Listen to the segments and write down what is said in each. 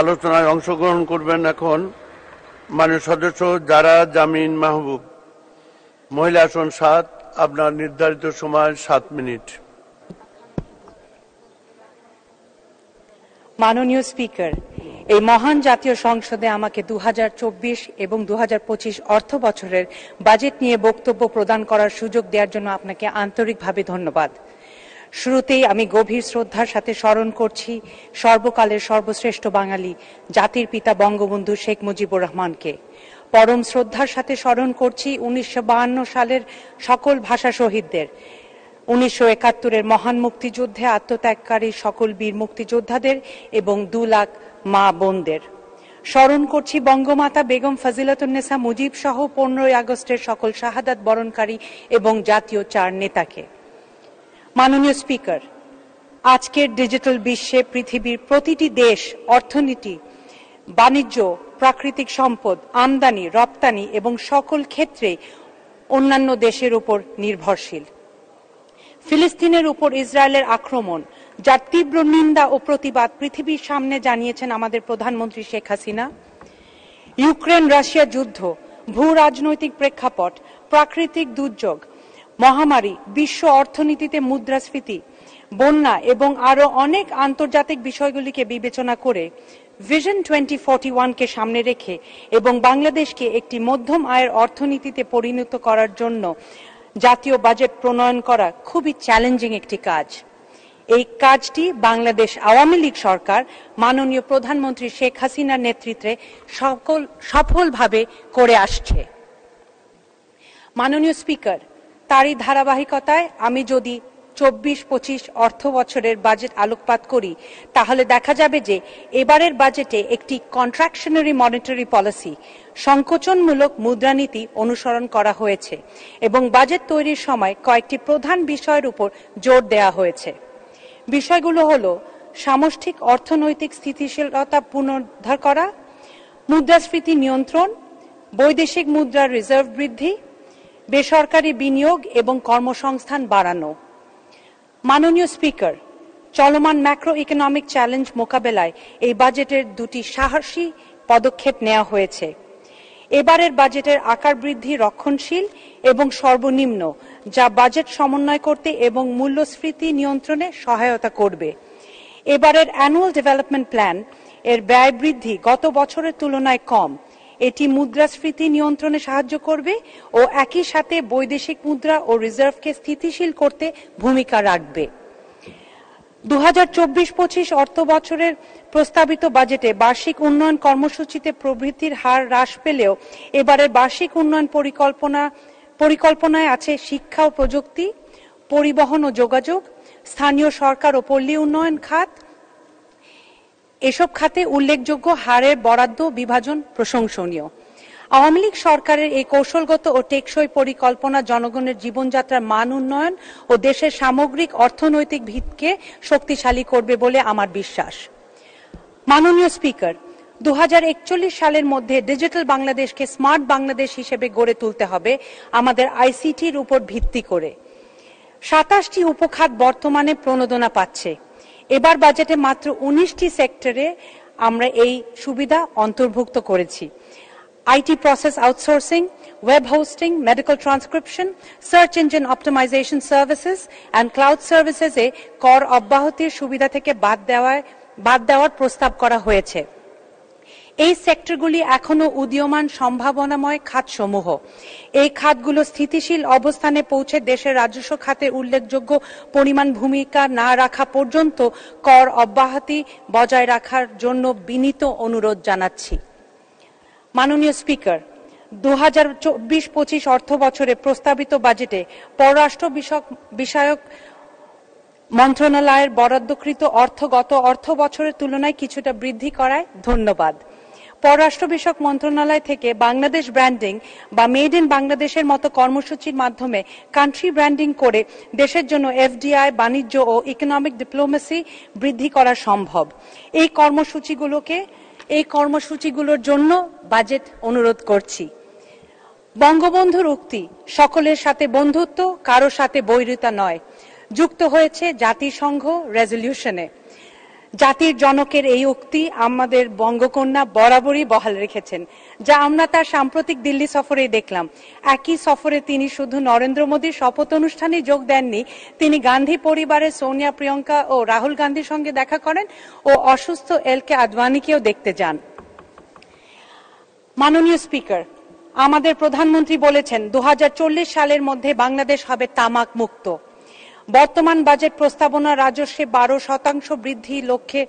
আলোচনায় অংশগ্রহণ করবেন এখন মানে সদস্য যারা জামিন মাহবুব মহিলা আসন সাত আপনার নির্ধারিত সময় সাত মিনিট মাননীয় স্পিকার এই মহান জাতীয় সংসদে আমাকে দু এবং দু অর্থ বছরের বাজেট নিয়ে বক্তব্য প্রদান করার সুযোগ দেওয়ার জন্য আপনাকে আন্তরিকভাবে ধন্যবাদ শুরুতেই আমি গভীর শ্রদ্ধার সাথে স্মরণ করছি সর্বকালের সর্বশ্রেষ্ঠ বাঙালি জাতির পিতা বঙ্গবন্ধু শেখ মুজিবুর রহমানকে পরম শ্রদ্ধার সাথে স্মরণ করছি উনিশশো সালের সকল ভাষা শহীদদের উনিশশো একাত্তরের মহান মুক্তিযুদ্ধে আত্মত্যাগকারী সকল বীর মুক্তিযোদ্ধাদের এবং দু লাখ মা বোনদের স্মরণ করছি বঙ্গমাতা বেগম ফজিলাতুন্নেসা মুজিব সহ পনেরোই আগস্টের সকল শাহাদাত বরণকারী এবং জাতীয় চার নেতাকে মাননীয় স্পিকার আজকের ডিজিটাল বিশ্বে পৃথিবীর প্রতিটি দেশ অর্থনীতি বাণিজ্য প্রাকৃতিক সম্পদ আমদানি রপ্তানি এবং সকল ক্ষেত্রে অন্যান্য দেশের উপর নির্ভরশীল ফিলিস্তিনের উপর ইসরায়েলের আক্রমণ যার তীব্র নিন্দা ও প্রতিবাদ পৃথিবীর সামনে জানিয়েছেন আমাদের প্রধানমন্ত্রী শেখ হাসিনা ইউক্রেন রাশিয়া যুদ্ধ ভূ রাজনৈতিক প্রেক্ষাপট প্রাকৃতিক দুর্যোগ মহামারী বিশ্ব অর্থনীতিতে মুদ্রাস্ফীতি বন্যা এবং আরও অনেক আন্তর্জাতিক বিষয়গুলিকে বিবেচনা করে ভিশন টোয়েন্টি ফোর্টি ওয়ানকে সামনে রেখে এবং বাংলাদেশকে একটি মধ্যম আয়ের অর্থনীতিতে পরিণত করার জন্য জাতীয় বাজেট প্রণয়ন করা খুবই চ্যালেঞ্জিং একটি কাজ এই কাজটি বাংলাদেশ আওয়ামী লীগ সরকার মাননীয় প্রধানমন্ত্রী শেখ হাসিনার নেতৃত্বে সকল সফলভাবে করে আসছে মাননীয় স্পিকার তারই ধারাবাহিকতায় আমি যদি চব্বিশ পঁচিশ অর্থ বছরের বাজেট আলোকপাত করি তাহলে দেখা যাবে যে এবারের বাজেটে একটি কন্ট্রাকশনারি মনিটারি পলিসি সংকোচনমূলক মুদ্রানীতি অনুসরণ করা হয়েছে এবং বাজেট তৈরির সময় কয়েকটি প্রধান বিষয়ের উপর জোর দেয়া হয়েছে বিষয়গুলো হল সামষ্টিক অর্থনৈতিক স্থিতিশীলতা পুনরুদ্ধার করা মুদ্রাস্ফীতি নিয়ন্ত্রণ বৈদেশিক মুদ্রার রিজার্ভ বৃদ্ধি বেসরকারি বিনিয়োগ এবং কর্মসংস্থান বাড়ানো মাননীয় স্পিকার চলমান ম্যাক্রো ইকোনমিক চ্যালেঞ্জ মোকাবেলায় এই বাজেটের দুটি সাহসী পদক্ষেপ নেওয়া হয়েছে এবারের বাজেটের আকার বৃদ্ধি রক্ষণশীল এবং সর্বনিম্ন যা বাজেট সমন্বয় করতে এবং মূল্যস্ফীতি নিয়ন্ত্রণে সহায়তা করবে এবারের অ্যানুয়াল ডেভেলপমেন্ট প্ল্যান এর ব্যয় বৃদ্ধি গত বছরের তুলনায় কম এটি মুদ্রাস্ফীতি নিয়ন্ত্রণে সাহায্য করবে ও একই সাথে বৈদেশিক মুদ্রা ও রিজার্ভকে স্থিতিশীল করতে ভূমিকা রাখবে দু হাজার চব্বিশ পঁচিশ অর্থ বছরের প্রস্তাবিত বাজেটে বার্ষিক উন্নয়ন কর্মসূচিতে প্রবৃদ্ধির হার হ্রাস পেলেও এবারের বার্ষিক উন্নয়ন পরিকল্পনা পরিকল্পনায় আছে শিক্ষা ও প্রযুক্তি পরিবহন ও যোগাযোগ স্থানীয় সরকার ও পল্লী উন্নয়ন খাত এসব খাতে উল্লেখযোগ্য হারের বরাদ্দ বিভাজন প্রশংসনীয় আওয়ামী লীগ সরকারের এই কৌশলগত ও টেকসই পরিকল্পনা জনগণের জীবনযাত্রার মান উন্নয়ন ও দেশের সামগ্রিক অর্থনৈতিক ভিতকে শক্তিশালী করবে বলে আমার বিশ্বাস মাননীয় স্পিকার দু সালের মধ্যে ডিজিটাল বাংলাদেশকে স্মার্ট বাংলাদেশ হিসেবে গড়ে তুলতে হবে আমাদের আইসিটির উপর ভিত্তি করে সাতাশটি উপখাত বর্তমানে প্রণোদনা পাচ্ছে এবার বাজেটে মাত্র উনিশটি সেক্টরে আমরা এই সুবিধা অন্তর্ভুক্ত করেছি IT process outsourcing web hosting medical transcription search engine optimisation services and cloud সার্ভিসেসে কর অব্যাহতির সুবিধা থেকে বাদ দেওয়ায় বাদ দেওয়ার প্রস্তাব করা হয়েছে এই সেক্টরগুলি এখনও উদীয়মান সম্ভাবনাময় খাতসমূহ এই খাতগুলো স্থিতিশীল অবস্থানে পৌঁছে দেশের রাজস্ব খাতে উল্লেখযোগ্য পরিমাণ ভূমিকা না রাখা পর্যন্ত কর অব্যাহতি বজায় রাখার জন্য বিনীত অনুরোধ জানাচ্ছি মাননীয় স্পিকার দু হাজার চব্বিশ পঁচিশ অর্থ বছরে প্রস্তাবিত বাজেটে পররাষ্ট্র বিষয়ক বিষয়ক মন্ত্রণালয়ের বরাদ্দকৃত অর্থ গত অর্থ বছরের তুলনায় কিছুটা বৃদ্ধি করায় ধন্যবাদ পররাষ্ট্র বিষয়ক মন্ত্রণালয় থেকে বাংলাদেশ ব্র্যান্ডিং বা মেড ইন বাংলাদেশের মতো কর্মসূচির মাধ্যমে কান্ট্রি ব্র্যান্ডিং করে দেশের জন্য এফডিআই বাণিজ্য ও ইকোনমিক ডিপ্লোমেসি বৃদ্ধি করা সম্ভব এই কর্মসূচিগুলোকে এই কর্মসূচিগুলোর জন্য বাজেট অনুরোধ করছি বঙ্গবন্ধুর উক্তি সকলের সাথে বন্ধুত্ব কারো সাথে বৈরিতা নয় যুক্ত হয়েছে জাতিসংঘ রেজলিউশনে জাতির জনকের এই উক্তি আমাদের বঙ্গকন্যা বরাবরই বহাল রেখেছেন যা আমরা তার সাম্প্রতিক দিল্লি সফরে দেখলাম একই সফরে তিনি শুধু নরেন্দ্র মোদীর শপথ অনুষ্ঠানে যোগ দেননি তিনি গান্ধী পরিবারের সোনিয়া প্রিয়ঙ্কা ও রাহুল গান্ধীর সঙ্গে দেখা করেন ও অসুস্থ এল কে আদবানিকেও দেখতে যান মাননীয় স্পিকার আমাদের প্রধানমন্ত্রী বলেছেন দু সালের মধ্যে বাংলাদেশ হবে তামাক মুক্ত বর্তমান বাজেট প্রস্তাবনা রাজস্বে বারো শতাংশ বৃদ্ধি লক্ষ্যে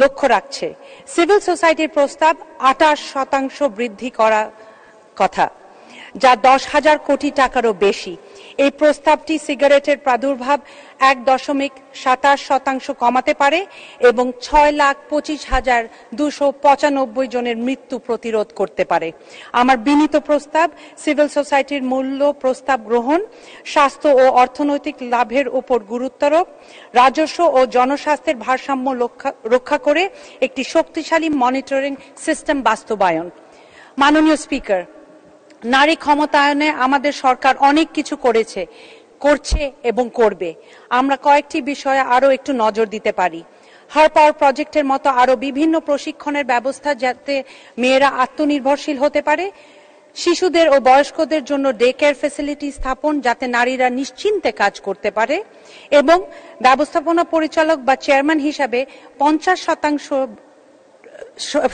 লক্ষ্য রাখছে সিভিল সোসাইটির প্রস্তাব আঠাশ শতাংশ বৃদ্ধি করা কথা যা দশ হাজার কোটি টাকারও বেশি এই প্রস্তাবটি সিগারেটের প্রাদুর্ভাব এক দশমিক সাতাশ শতাংশ কমাতে পারে এবং ছয় লাখ পঁচিশ হাজার দুশো পঁচানব্বই জনের মৃত্যু প্রতিরোধ করতে পারে আমার বিনীত প্রস্তাব সিভিল সোসাইটির মূল্য প্রস্তাব গ্রহণ স্বাস্থ্য ও অর্থনৈতিক লাভের উপর গুরুত্বারোপ রাজস্ব ও জনস্বাস্থ্যের ভারসাম্য রক্ষা করে একটি শক্তিশালী মনিটরিং সিস্টেম বাস্তবায়ন মাননীয় স্পিকার নারী ক্ষমতায়নে আমাদের সরকার অনেক কিছু করেছে করছে এবং করবে আমরা কয়েকটি বিষয়ে আরও একটু নজর দিতে পারি হার পাওয়ার প্রজেক্টের মতো আরও বিভিন্ন প্রশিক্ষণের ব্যবস্থা যাতে মেয়েরা আত্মনির্ভরশীল হতে পারে শিশুদের ও বয়স্কদের জন্য ডে কেয়ার ফেসিলিটি স্থাপন যাতে নারীরা নিশ্চিন্তে কাজ করতে পারে এবং ব্যবস্থাপনা পরিচালক বা চেয়ারম্যান হিসাবে পঞ্চাশ শতাংশ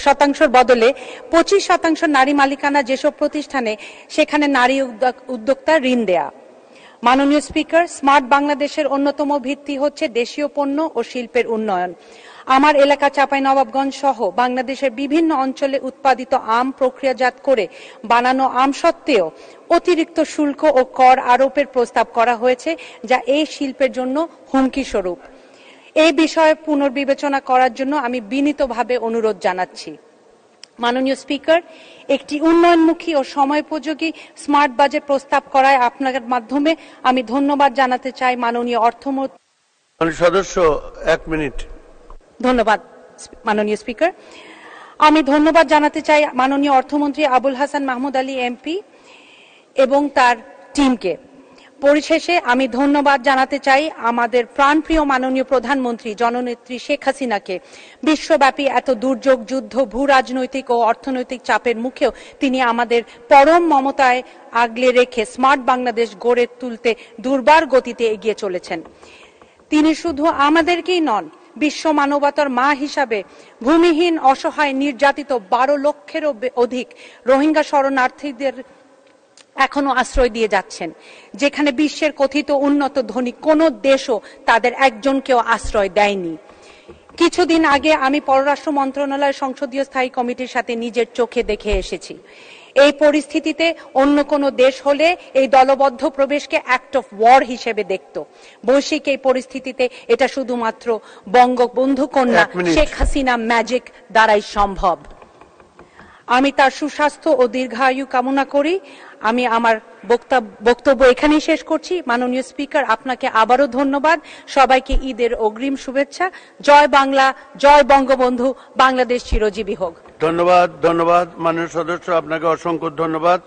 শতাংশর বদলে পঁচিশ শতাংশ নারী মালিকানা যেসব প্রতিষ্ঠানে সেখানে নারী উদ্যোক্তা ঋণ দেয়া মাননীয় স্পিকার স্মার্ট বাংলাদেশের অন্যতম ভিত্তি হচ্ছে দেশীয় পণ্য ও শিল্পের উন্নয়ন আমার এলাকা চাপাই নবাবগঞ্জ সহ বাংলাদেশের বিভিন্ন অঞ্চলে উৎপাদিত আম প্রক্রিয়াজাত করে বানানো আম সত্ত্বেও অতিরিক্ত শুল্ক ও কর আরোপের প্রস্তাব করা হয়েছে যা এই শিল্পের জন্য হুমকি স্বরূপ এই বিষয়ে পুনর্বিবেচনা করার জন্য আমি বিনীতভাবে অনুরোধ জানাচ্ছি মাননীয় স্পিকার একটি উন্নয়নমুখী ও সময়োপযোগী স্মার্ট বাজেট প্রস্তাব করায় আপনার মাধ্যমে আমি ধন্যবাদ জানাতে চাই মাননীয় অর্থমন্ত্রী সদস্য এক মিনিট ধন্যবাদ মাননীয় স্পিকার আমি ধন্যবাদ জানাতে চাই মাননীয় অর্থমন্ত্রী আবুল হাসান মাহমুদ আলী এমপি এবং তার টিমকে পরিশেষে আমি ধন্যবাদ জানাতে চাই আমাদের প্রাণপ্রিয় মাননীয় প্রধানমন্ত্রী জননেত্রী শেখ হাসিনাকে বিশ্বব্যাপী এত দুর্যোগ যুদ্ধ ভূ রাজনৈতিক ও অর্থনৈতিক চাপের মুখেও তিনি আমাদের পরম মমতায় আগলে রেখে স্মার্ট বাংলাদেশ গড়ে তুলতে দুর্বার গতিতে এগিয়ে চলেছেন তিনি শুধু আমাদেরকেই নন বিশ্ব মানবতার মা হিসাবে ভূমিহীন অসহায় নির্যাতিত বারো লক্ষেরও অধিক রোহিঙ্গা শরণার্থীদের এখনো আশ্রয় দিয়ে যাচ্ছেন যেখানে বিশ্বের কথিত উন্নত ধনী কোনো দেশও তাদের একজনকেও আশ্রয় দেয়নি কিছুদিন আগে আমি পররাষ্ট্র মন্ত্রণালয়ের সংসদীয় স্থায়ী কমিটির সাথে নিজের চোখে দেখে এসেছি এই পরিস্থিতিতে অন্য কোন দেশ হলে এই দলবদ্ধ প্রবেশকে অ্যাক্ট অফ ওয়ার হিসেবে দেখত বৈশ্বিক এই পরিস্থিতিতে এটা শুধুমাত্র বঙ্গবন্ধু কন্যা শেখ হাসিনা ম্যাজিক দ্বারাই সম্ভব আমি তার সুস্বাস্থ্য ও দীর্ঘায়ু কামনা করি আমি আমার বক্তব্য এখানেই শেষ করছি মাননীয় স্পিকার আপনাকে আবারও ধন্যবাদ সবাইকে ঈদের অগ্রিম শুভেচ্ছা জয় বাংলা জয় বঙ্গবন্ধু বাংলাদেশ চিরজীবী হোক ধন্যবাদ ধন্যবাদ মাননীয় সদস্য আপনাকে অসংখ্য ধন্যবাদ